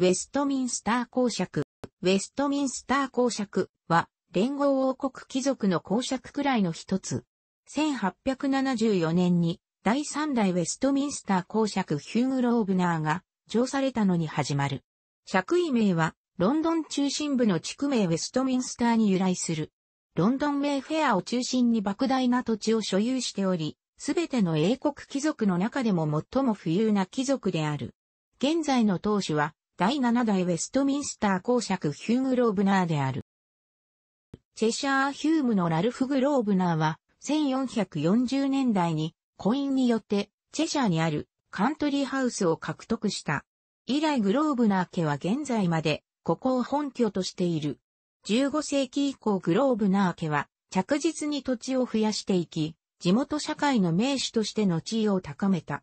ウェストミンスター公爵。ウェストミンスター公爵は、連合王国貴族の公爵くらいの一つ。1874年に、第3代ウェストミンスター公爵ヒューグ・ローブナーが、上されたのに始まる。爵位名は、ロンドン中心部の地区名ウェストミンスターに由来する。ロンドン名イフェアを中心に莫大な土地を所有しており、すべての英国貴族の中でも最も富裕な貴族である。現在の当主は、第7代ウェストミンスター公爵ヒューグローブナーである。チェシャー・ヒュームのラルフ・グローブナーは、1440年代に婚姻によってチェシャーにあるカントリーハウスを獲得した。以来グローブナー家は現在までここを本拠としている。15世紀以降グローブナー家は着実に土地を増やしていき、地元社会の名手としての地位を高めた。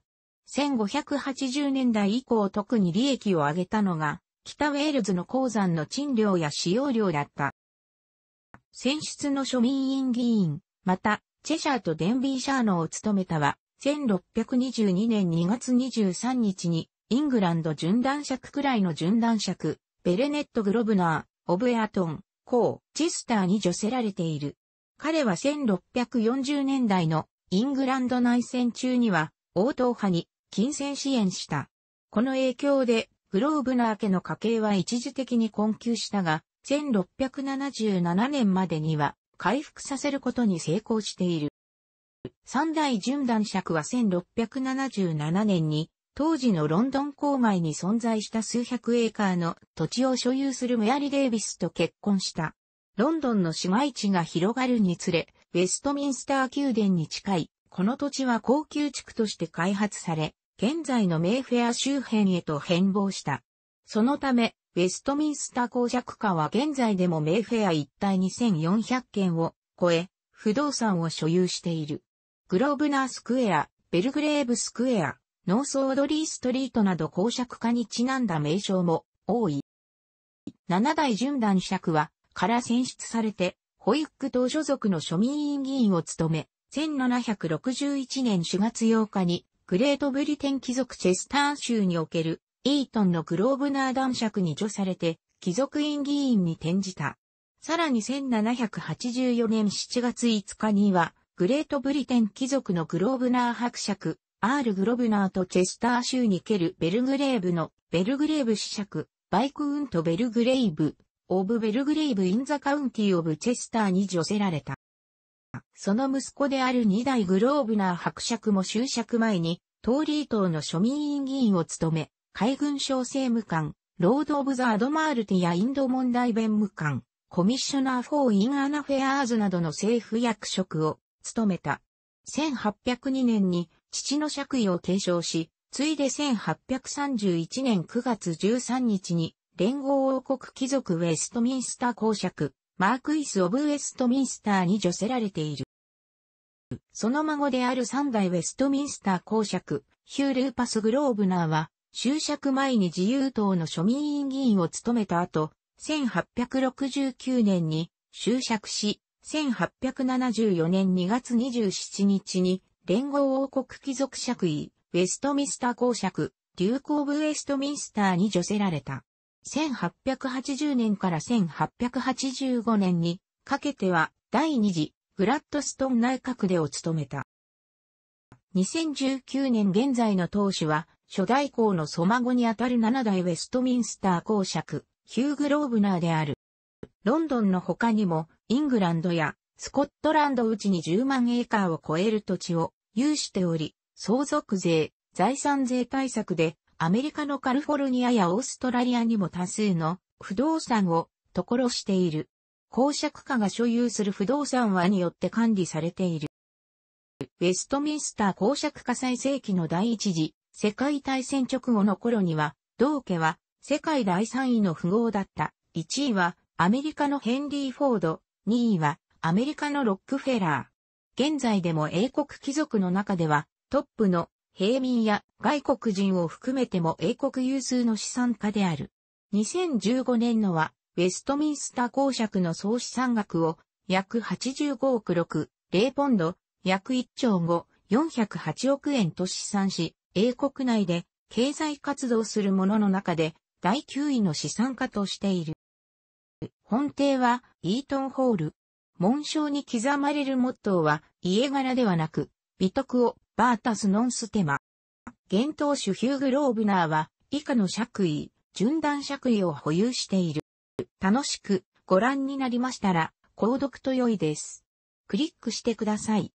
1580年代以降特に利益を上げたのが、北ウェールズの鉱山の賃料や使用料だった。選出の庶民院議員、また、チェシャーとデンビーシャーノを務めたは、1622年2月23日に、イングランド巡断尺くらいの巡断尺、ベレネット・グロブナー、オブエアトン、コー、チェスターに除せられている。彼は1640年代のイングランド内戦中には、王党派に金銭支援した。この影響で、グローブナー家の家計は一時的に困窮したが、1677年までには回復させることに成功している。三代純男爵は1677年に当時のロンドン郊外に存在した数百エーカーの土地を所有するメアリ・デイビスと結婚した。ロンドンの市街地が広がるにつれ、ウェストミンスター宮殿に近い、この土地は高級地区として開発され、現在のメイフェア周辺へと変貌した。そのため、ウェストミンスター公爵家は現在でもメイフェア一帯2400件を超え、不動産を所有している。グローブナースクエア、ベルグレーブスクエア、ノースオードリーストリートなど公爵家にちなんだ名称も多い。7代順段爵は、から選出されて、ホイック党所属の庶民委員議員を務め、1761年4月8日にグレートブリテン貴族チェスター州における、イートンのグローブナー男爵に除されて、貴族院議員に転じた。さらに1784年7月5日には、グレートブリテン貴族のグローブナー伯爵、アール・グロブナーとチェスター州にけるベルグレーブの、ベルグレーブ子爵、バイクウント・ベルグレイブ、オブ・ベルグレイブ・イン・ザ・カウンティ・オブ・チェスターに除せられた。その息子である二代グローブナー伯爵も就職前に、トーリー党の庶民委員議員を務め、海軍省政務官、ロード・オブ・ザ・アドマールティやインド問題弁務官、コミッショナー・フォー・イン・アナ・フェアーズなどの政府役職を務めた。1802年に父の爵位を継承し、ついで1831年9月13日に連合王国貴族ウェストミンスター公爵、マークイス・オブ・ウェストミンスターに除せられている。その孫である三代ウェストミンスター公爵、ヒュー・ルーパス・グローブナーは、就職前に自由党の庶民委員議員を務めた後、1869年に就職し、1874年2月27日に、連合王国貴族爵位、ウェストミンスター公爵、デューク・オブ・ウェストミンスターに除せられた。1880年から1885年にかけては第二次グラッドストン内閣でを務めた。2019年現在の党首は初代公の祖孫にあたる7代ウェストミンスター公爵ヒューグ・ローブナーである。ロンドンの他にもイングランドやスコットランドうちに10万エーカーを超える土地を有しており、相続税、財産税対策でアメリカのカルフォルニアやオーストラリアにも多数の不動産を所している。公爵家が所有する不動産はによって管理されている。ウェストミンスター公爵家最盛期の第一次世界大戦直後の頃には、同家は世界第三位の富豪だった。1位はアメリカのヘンリー・フォード、2位はアメリカのロックフェラー。現在でも英国貴族の中ではトップの平民や外国人を含めても英国有数の資産家である。2015年のは、ウェストミンスター公爵の総資産額を約85億6、0ポンド、約1兆5、408億円と試算し、英国内で経済活動する者の中で第9位の資産家としている。本邸はイートンホール。紋章に刻まれるモットーは家柄ではなく美徳をバータスノンステマ。現当主ヒューグ・ローブナーは、以下の爵位、順段爵位を保有している。楽しくご覧になりましたら、購読と良いです。クリックしてください。